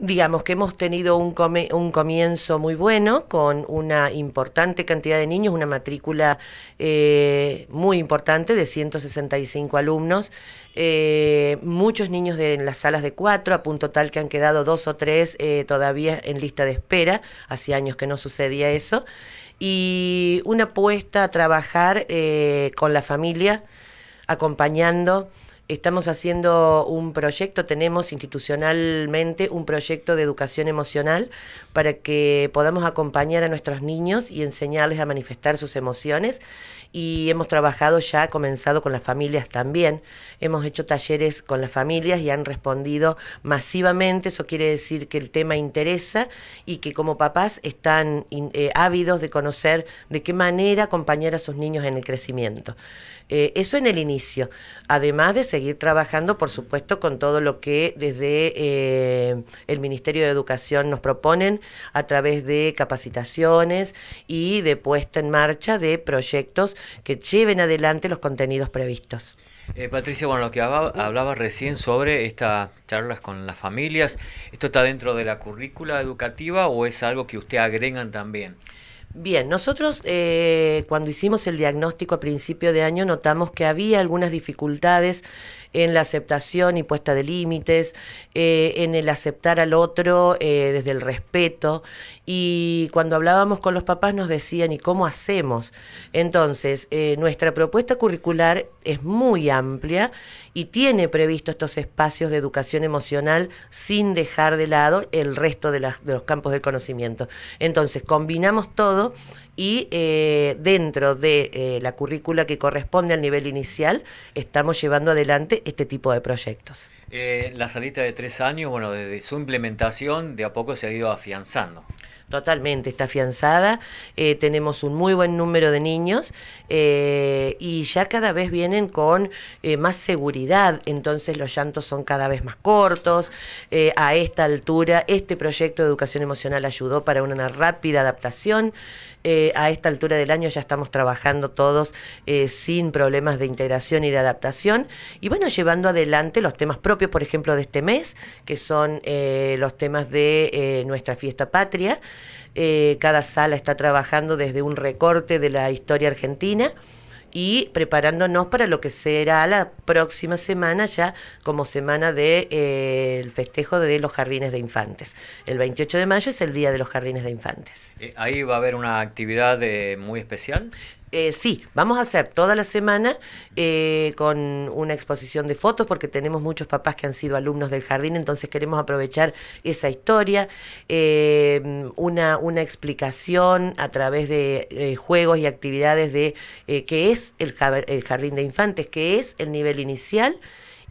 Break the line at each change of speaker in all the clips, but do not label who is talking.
Digamos que hemos tenido un, comienzo muy bueno con una importante cantidad de niños, una matrícula eh, muy importante de 165 alumnos, eh, muchos niños en las salas de cuatro, a punto tal que han quedado dos o tres eh, todavía en lista de espera, hace años que no sucedía eso, y una apuesta a trabajar con la familia, acompañando. Estamos haciendo un proyecto, tenemos institucionalmente un proyecto de educación emocional para que podamos acompañar a nuestros niños y enseñarles a manifestar sus emociones. Y hemos trabajado ya, comenzado con las familias también. Hemos hecho talleres con las familias y han respondido masivamente. Eso quiere decir que el tema interesa y que como papás están eh, ávidos de conocer de qué manera acompañar a sus niños en el crecimiento. Eh, eso en el inicio. Además de seguir trabajando, por supuesto, con todo lo que desde eh, el Ministerio de Educación nos proponen a través de capacitaciones y de puesta en marcha de proyectos que lleven adelante los contenidos previstos.
Eh, Patricia, bueno, lo que hablaba, recién sobre estas charlas con las familias, ¿esto está dentro de la currícula educativa o es algo que usted agregan también?
Bien, nosotros eh, cuando hicimos el diagnóstico a principio de año notamos que había algunas dificultades en la aceptación y puesta de límites, eh, en el aceptar al otro eh, desde el respeto. Y cuando hablábamos con los papás nos decían, ¿y cómo hacemos? Entonces, nuestra propuesta curricular es muy amplia y tiene previsto estos espacios de educación emocional sin dejar de lado el resto de, de los campos del conocimiento. Entonces, combinamos todo y eh, dentro de eh, la currícula que corresponde al nivel inicial estamos llevando adelante este tipo de proyectos.
Eh, la salita de tres años, bueno, desde su implementación
de a poco se ha ido afianzando totalmente, está afianzada. Eh, tenemos un muy buen número de niños eh, y ya cada vez vienen con eh, más seguridad, entonces los llantos son cada vez más cortos. a esta altura, este proyecto de educación emocional ayudó para una rápida adaptación. a esta altura del año ya estamos trabajando todos sin problemas de integración y de adaptación y bueno, llevando adelante los temas propios, por ejemplo, de este mes, que son los temas de nuestra fiesta patria, eh, cada sala está trabajando desde un recorte de la historia argentina y preparándonos para lo que será la próxima semana, ya como semana del de, eh, festejo de los jardines de infantes. El 28 de mayo es el Día de los Jardines de Infantes.
Eh, ¿Ahí va a haber una actividad
muy especial? Eh, sí, vamos a hacer toda la semana eh, con una exposición de fotos porque tenemos muchos papás que han sido alumnos del jardín, entonces queremos aprovechar esa historia, eh, una, una explicación a través de juegos y actividades de qué es el, el jardín de infantes, qué es el nivel inicial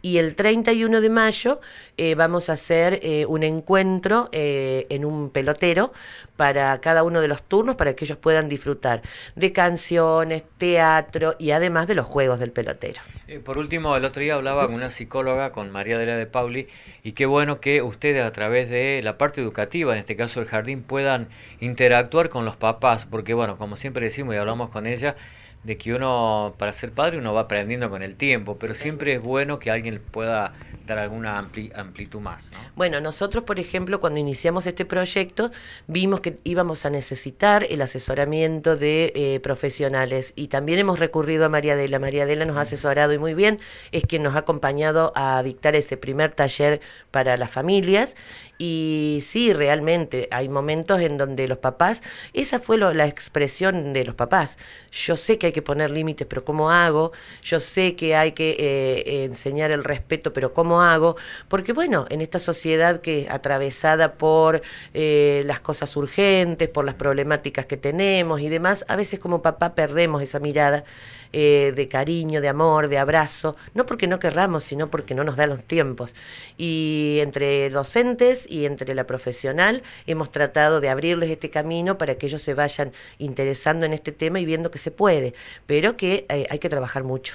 y el 31 de mayo eh, vamos a hacer eh, un encuentro eh, en un pelotero para cada uno de los turnos para que ellos puedan disfrutar de canciones, teatro y además de los juegos del pelotero.
por último, el otro día hablaba con una psicóloga, con María la de Pauli, y qué bueno que ustedes a través de la parte educativa, en este caso el jardín, puedan interactuar con los papás, porque bueno, como siempre decimos y hablamos con ella, de que uno, para ser padre, uno va aprendiendo con el tiempo, pero siempre es bueno que alguien pueda dar alguna amplitud más.
Bueno, nosotros, por ejemplo, cuando iniciamos este proyecto, vimos que íbamos a necesitar el asesoramiento de eh, profesionales y también hemos recurrido a María Adela. María Adela nos ha asesorado y muy bien, es quien nos ha acompañado a dictar ese primer taller para las familias. Y sí, realmente hay momentos en donde los papás, esa fue la expresión de los papás. Yo sé que hay que poner límites, pero ¿cómo hago? Yo sé que hay que eh, enseñar el respeto, pero ¿cómo hago? Porque bueno, en esta sociedad que es atravesada por eh, las cosas urgentes, por las problemáticas que tenemos y demás, a veces como papá perdemos esa mirada eh, de cariño, de amor, de abrazo, no porque no querramos, sino porque no nos dan los tiempos. Y entre docentes y entre la profesional hemos tratado de abrirles este camino para que ellos se vayan interesando en este tema y viendo que se puede pero que eh, hay que trabajar mucho.